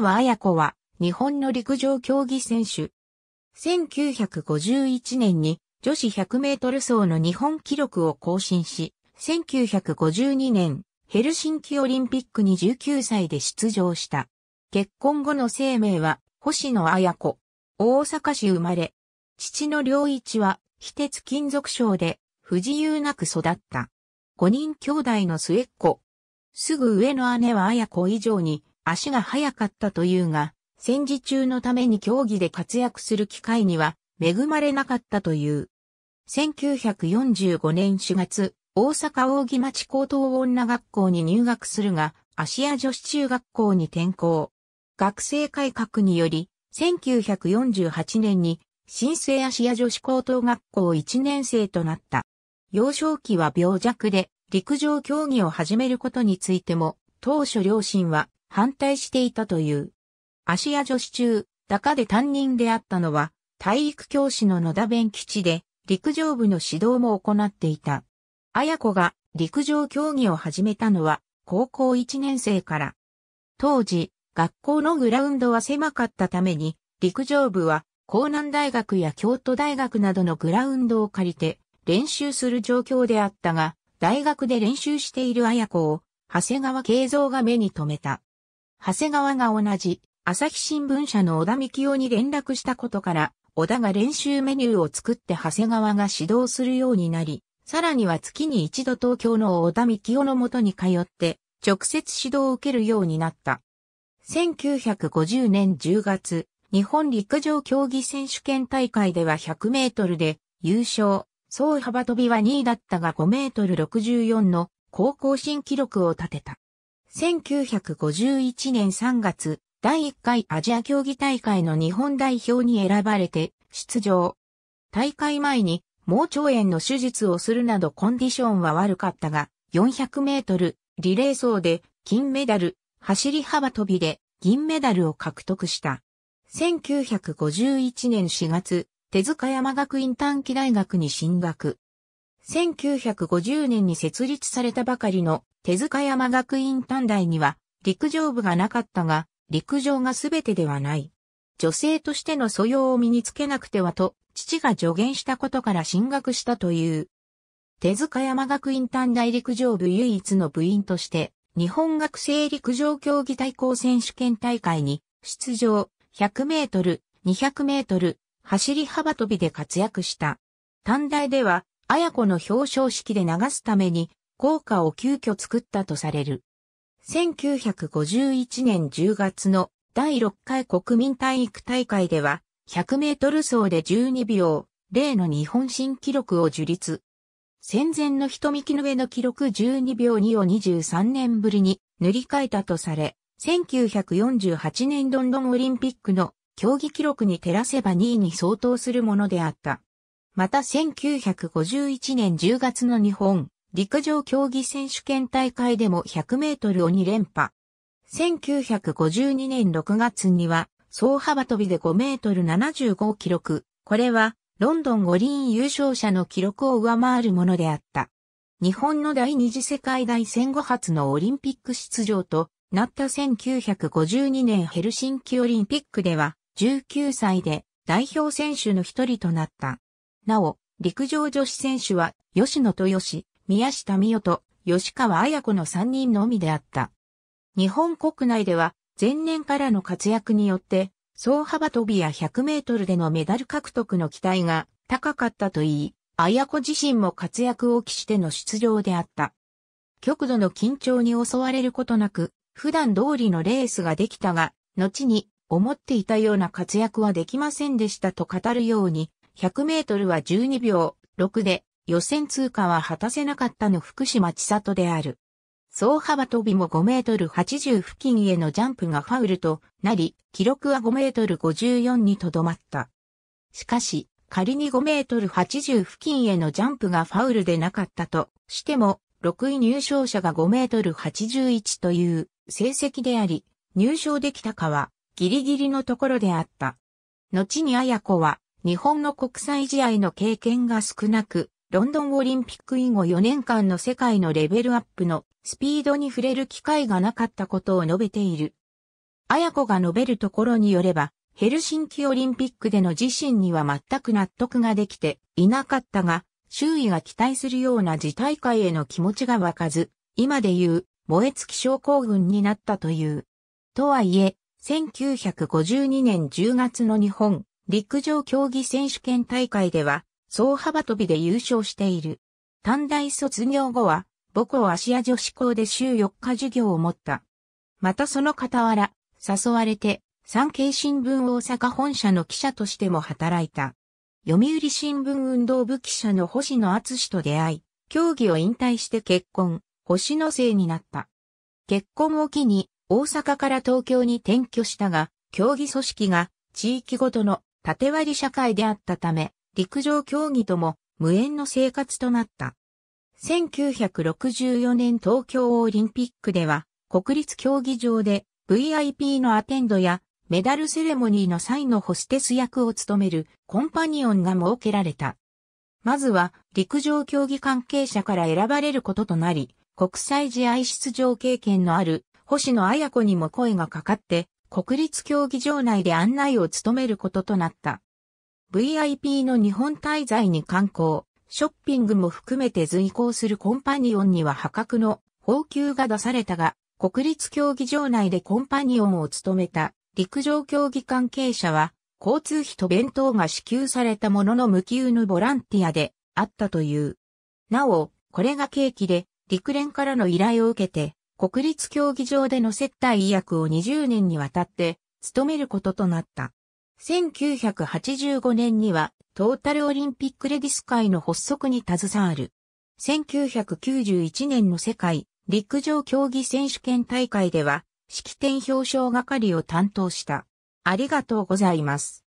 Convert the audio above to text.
川綾子は、日本の陸上競技選手。1951年に女子100メートル走の日本記録を更新し、1952年、ヘルシンキオリンピックに19歳で出場した。結婚後の生命は、星野綾子。大阪市生まれ。父の良一は、非鉄金属賞で、不自由なく育った。5人兄弟の末っ子。すぐ上の姉は綾子以上に、足が速かったというが、戦時中のために競技で活躍する機会には恵まれなかったという。1945年4月、大阪大木町高等女学校に入学するが、芦屋女子中学校に転校。学生改革により、1948年に新生芦屋女子高等学校1年生となった。幼少期は病弱で陸上競技を始めることについても、当初両親は反対していたという。芦屋女子中、高で担任であったのは、体育教師の野田弁吉で、陸上部の指導も行っていた。綾子が陸上競技を始めたのは、高校1年生から。当時、学校のグラウンドは狭かったために、陸上部は、江南大学や京都大学などのグラウンドを借りて、練習する状況であったが、大学で練習している綾子を、長谷川慶三が目に留めた。長谷川が同じ、朝日新聞社の小田幹夫に連絡したことから、小田が練習メニューを作って長谷川が指導するようになり、さらには月に一度東京の小田幹夫のもとに通って、直接指導を受けるようになった。1950年10月、日本陸上競技選手権大会では100メートルで優勝、総幅跳びは2位だったが5メートル64の高校新記録を立てた。1951年3月、第1回アジア競技大会の日本代表に選ばれて出場。大会前に盲腸炎の手術をするなどコンディションは悪かったが、400メートル、リレー走で金メダル、走り幅跳びで銀メダルを獲得した。1951年4月、手塚山学院短期大学に進学。1950年に設立されたばかりの手塚山学院短大には陸上部がなかったが、陸上が全てではない。女性としての素養を身につけなくてはと、父が助言したことから進学したという。手塚山学院短大陸上部唯一の部員として、日本学生陸上競技対抗選手権大会に出場、100メートル、200メートル、走り幅跳びで活躍した。短大では、綾子の表彰式で流すために、効果を急遽作ったとされる。1951年10月の第6回国民体育大会では、100メートル走で12秒0の日本新記録を樹立。戦前の瞳木の上の記録12秒2を23年ぶりに塗り替えたとされ、1948年ロンドンオリンピックの競技記録に照らせば2位に相当するものであった。また1951年10月の日本陸上競技選手権大会でも100メートルを2連覇。1952年6月には総幅跳びで5メートル75を記録。これはロンドン五輪優勝者の記録を上回るものであった。日本の第二次世界大戦後初のオリンピック出場となった1952年ヘルシンキオリンピックでは19歳で代表選手の一人となった。なお、陸上女子選手は、吉野豊志、宮下美代と、吉川綾子の3人のみであった。日本国内では、前年からの活躍によって、総幅飛びや100メートルでのメダル獲得の期待が高かったといい、綾子自身も活躍を期しての出場であった。極度の緊張に襲われることなく、普段通りのレースができたが、後に思っていたような活躍はできませんでしたと語るように、100メートルは12秒6で、予選通過は果たせなかったの福島千里である。総幅跳びも5メートル80付近へのジャンプがファウルとなり、記録は5メートル54にとどまった。しかし、仮に5メートル80付近へのジャンプがファウルでなかったとしても、6位入賞者が5メートル81という成績であり、入賞できたかはギリギリのところであった。後に綾子は日本の国際試合の経験が少なく、ロンドンオリンピック以後4年間の世界のレベルアップのスピードに触れる機会がなかったことを述べている。綾子が述べるところによれば、ヘルシンキオリンピックでの自身には全く納得ができていなかったが、周囲が期待するような自大会への気持ちが湧かず、今で言う燃え尽き症候群になったという。とはいえ、1952年10月の日本陸上競技選手権大会では、総幅跳びで優勝している。短大卒業後は、母校芦屋女子校で週4日授業を持った。またその傍ら、誘われて、産経新聞大阪本社の記者としても働いた。読売新聞運動部記者の星野厚史と出会い、競技を引退して結婚、星野生になった。結婚を機に、大阪から東京に転居したが、競技組織が地域ごとの縦割り社会であったため、陸上競技とも無縁の生活となった。1964年東京オリンピックでは、国立競技場で VIP のアテンドやメダルセレモニーの際のホステス役を務めるコンパニオンが設けられた。まずは陸上競技関係者から選ばれることとなり、国際試合出場経験のある星野綾子にも声がかかって国立競技場内で案内を務めることとなった。VIP の日本滞在に観光、ショッピングも含めて随行するコンパニオンには破格の報給が出されたが、国立競技場内でコンパニオンを務めた陸上競技関係者は、交通費と弁当が支給されたものの無給のボランティアであったという。なお、これが契機で、陸連からの依頼を受けて、国立競技場での接待薬を20年にわたって務めることとなった。1985年にはトータルオリンピックレディス会の発足に携わる。1991年の世界陸上競技選手権大会では式典表彰係を担当した。ありがとうございます。